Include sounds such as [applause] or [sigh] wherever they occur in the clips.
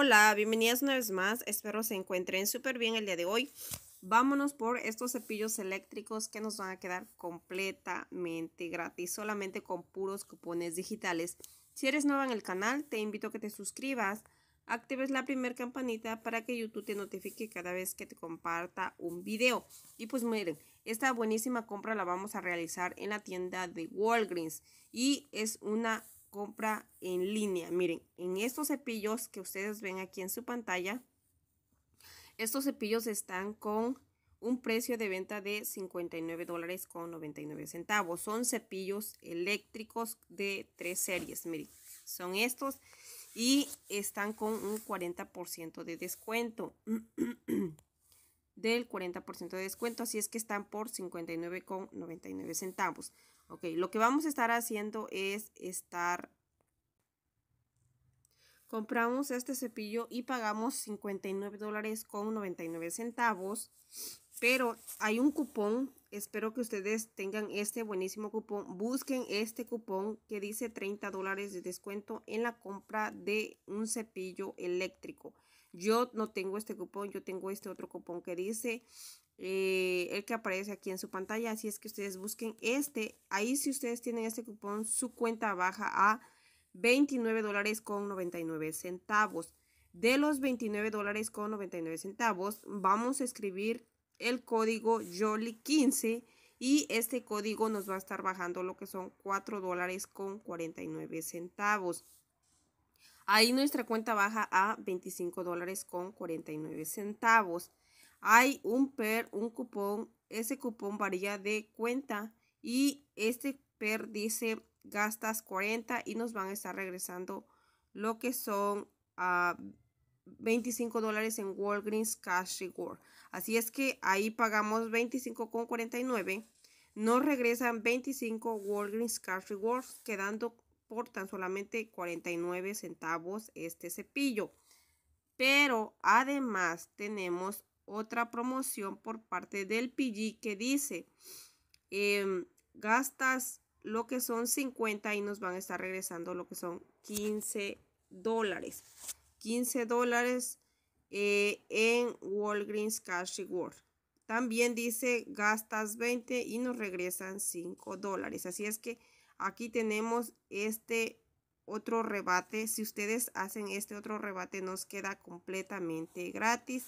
Hola, bienvenidas una vez más. Espero se encuentren súper bien el día de hoy. Vámonos por estos cepillos eléctricos que nos van a quedar completamente gratis, solamente con puros cupones digitales. Si eres nueva en el canal, te invito a que te suscribas, actives la primera campanita para que YouTube te notifique cada vez que te comparta un video. Y pues miren, esta buenísima compra la vamos a realizar en la tienda de Walgreens y es una compra en línea. Miren, en estos cepillos que ustedes ven aquí en su pantalla, estos cepillos están con un precio de venta de 59 dólares con 99 centavos. Son cepillos eléctricos de tres series. Miren, son estos y están con un 40% de descuento. [clears throat] del 40% de descuento, así es que están por 59,99 centavos. Ok, lo que vamos a estar haciendo es estar... Compramos este cepillo y pagamos 59 dólares con 99 centavos. Pero hay un cupón, espero que ustedes tengan este buenísimo cupón. Busquen este cupón que dice 30 dólares de descuento en la compra de un cepillo eléctrico. Yo no tengo este cupón, yo tengo este otro cupón que dice eh, el que aparece aquí en su pantalla. Así es que ustedes busquen este. Ahí si ustedes tienen este cupón, su cuenta baja a 29 dólares con 99 centavos. De los 29 dólares con 99 centavos, vamos a escribir el código Jolly15 y este código nos va a estar bajando lo que son 4 dólares con 49 centavos. Ahí nuestra cuenta baja a 25 dólares con 49 centavos hay un PER, un cupón, ese cupón varía de cuenta y este PER dice gastas 40 y nos van a estar regresando lo que son a ah, 25 dólares en Walgreens Cash Reward. Así es que ahí pagamos 25,49. Nos regresan 25 Walgreens Cash Rewards, quedando por tan solamente 49 centavos este cepillo. Pero además tenemos otra promoción por parte del PG que dice, em, gastas lo que son 50 y nos van a estar regresando lo que son 15 dólares. 15 dólares eh, en Walgreens Cash Reward. También dice gastas 20 y nos regresan 5 dólares. Así es que aquí tenemos este otro rebate. Si ustedes hacen este otro rebate nos queda completamente gratis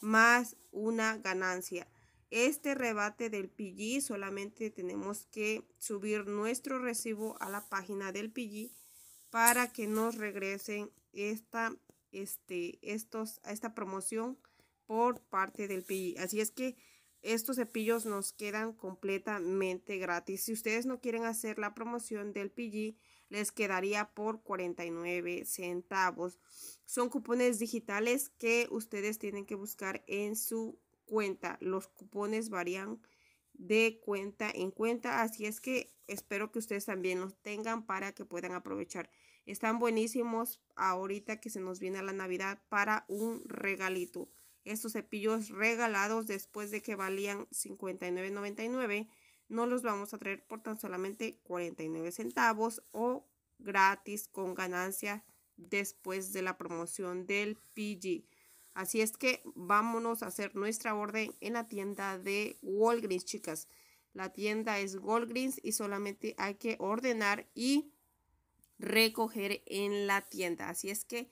más una ganancia. Este rebate del PG solamente tenemos que subir nuestro recibo a la página del PG para que nos regresen esta, este, estos, esta promoción por parte del PG. Así es que estos cepillos nos quedan completamente gratis. Si ustedes no quieren hacer la promoción del PG, les quedaría por 49 centavos. Son cupones digitales que ustedes tienen que buscar en su cuenta. Los cupones varían de cuenta en cuenta, así es que espero que ustedes también los tengan para que puedan aprovechar. Están buenísimos ahorita que se nos viene la Navidad para un regalito. Estos cepillos regalados después de que valían $59.99 no los vamos a traer por tan solamente 49 centavos o gratis con ganancia después de la promoción del PG. Así es que vámonos a hacer nuestra orden en la tienda de Walgreens, chicas. La tienda es Walgreens y solamente hay que ordenar y recoger en la tienda. Así es que